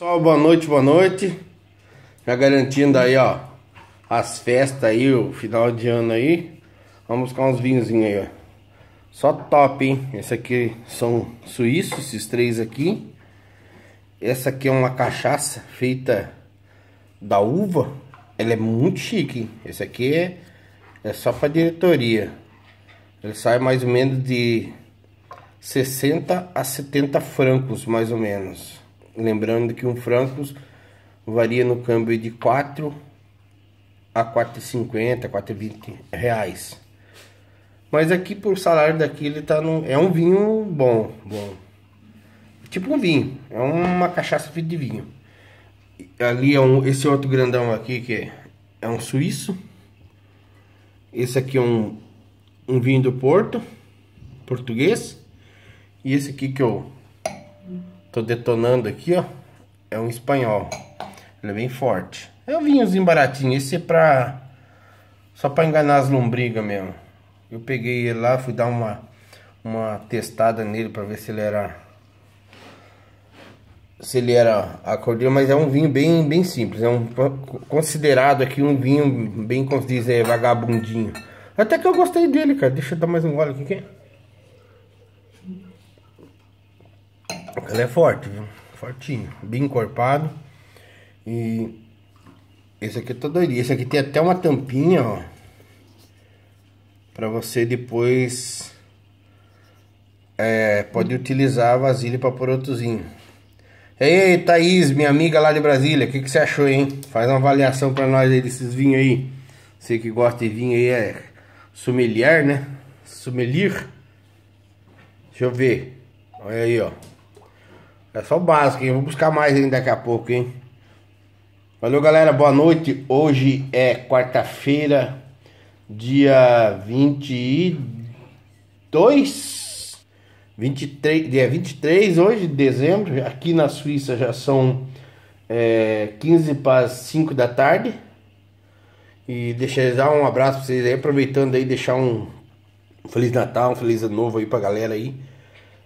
Pessoal, boa noite, boa noite. Já garantindo aí, ó, as festas aí, o final de ano aí. Vamos buscar uns vinhozinhos aí, ó. Só top, hein? Esse aqui são suíços, esses três aqui. Essa aqui é uma cachaça feita da uva. Ela é muito chique, hein? Esse aqui é, é só pra diretoria. Ele sai mais ou menos de 60 a 70 francos, mais ou menos. Lembrando que um francos varia no câmbio de 4 a 4,50, 4,20 reais. Mas aqui por salário daqui ele tá no é um vinho bom, bom. Tipo um vinho, é uma cachaça feita de vinho. Ali é um esse outro grandão aqui que é, é um suíço. Esse aqui é um um vinho do Porto, português. E esse aqui que eu Tô detonando aqui, ó. É um espanhol. Ele é bem forte. É um vinhozinho baratinho. Esse é pra... Só pra enganar as lombrigas mesmo. Eu peguei ele lá, fui dar uma, uma testada nele pra ver se ele era... Se ele era cordilha, mas é um vinho bem, bem simples. É um considerado aqui um vinho bem, como se diz, é, vagabundinho. Até que eu gostei dele, cara. Deixa eu dar mais um gole aqui. Ela é forte, viu? Fortinho, bem encorpado. E esse aqui é tá doido. Esse aqui tem até uma tampinha, ó. Pra você depois... É, pode utilizar a vasilha pra pôr outrozinho. Ei, Thaís, minha amiga lá de Brasília, o que, que você achou, hein? Faz uma avaliação pra nós aí desses vinhos aí. Você que gosta de vinho aí é sommelier, né? Sommelier. Deixa eu ver. Olha aí, ó. É só o básico, hein? vou buscar mais ainda daqui a pouco, hein? Valeu, galera. Boa noite. Hoje é quarta-feira, dia 22 23, dia 23 hoje de dezembro, aqui na Suíça já são é, 15 para as 5 da tarde. E deixar dar um abraço para vocês aí, aproveitando aí deixar um feliz Natal, um feliz ano novo aí pra galera aí.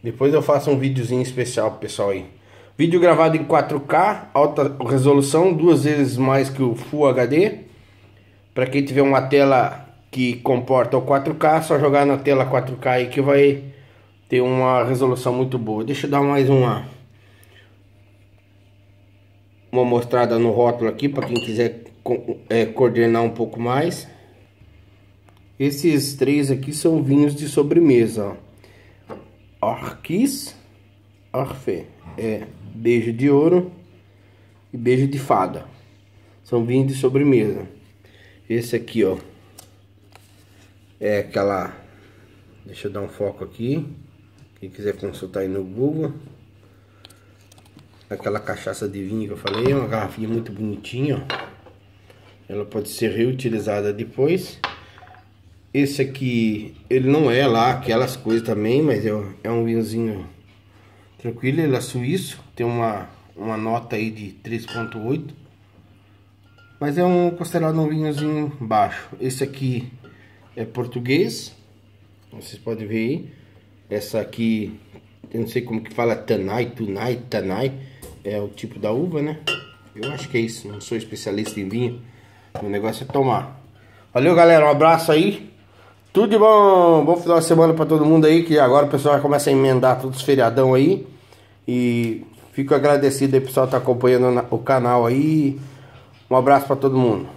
Depois eu faço um videozinho especial pro pessoal aí. Vídeo gravado em 4K, alta resolução, duas vezes mais que o Full HD. Para quem tiver uma tela que comporta o 4K, é só jogar na tela 4K aí que vai ter uma resolução muito boa. Deixa eu dar mais uma uma mostrada no rótulo aqui para quem quiser é, coordenar um pouco mais. Esses três aqui são vinhos de sobremesa, ó. Orquis, Orfe é beijo de ouro e beijo de fada. São vinhos de sobremesa. Esse aqui, ó, é aquela... Deixa eu dar um foco aqui. Quem quiser consultar aí no Google. Aquela cachaça de vinho que eu falei, é uma garrafinha muito bonitinha, ó. Ela pode ser reutilizada depois. Esse aqui, ele não é lá aquelas coisas também, mas é, é um vinhozinho tranquilo. Ele é suíço, tem uma, uma nota aí de 3.8. Mas é um considerado um vinhozinho baixo. Esse aqui é português. Vocês podem ver aí. Essa aqui, eu não sei como que fala, Tanai, Tunai, Tanai. É o tipo da uva, né? Eu acho que é isso. Não sou especialista em vinho. O negócio é tomar. Valeu, galera. Um abraço aí. Tudo de bom, bom final de semana para todo mundo aí, que agora o pessoal já começa a emendar todos os feriadão aí. E fico agradecido aí, pessoal, que tá acompanhando o canal aí. Um abraço para todo mundo.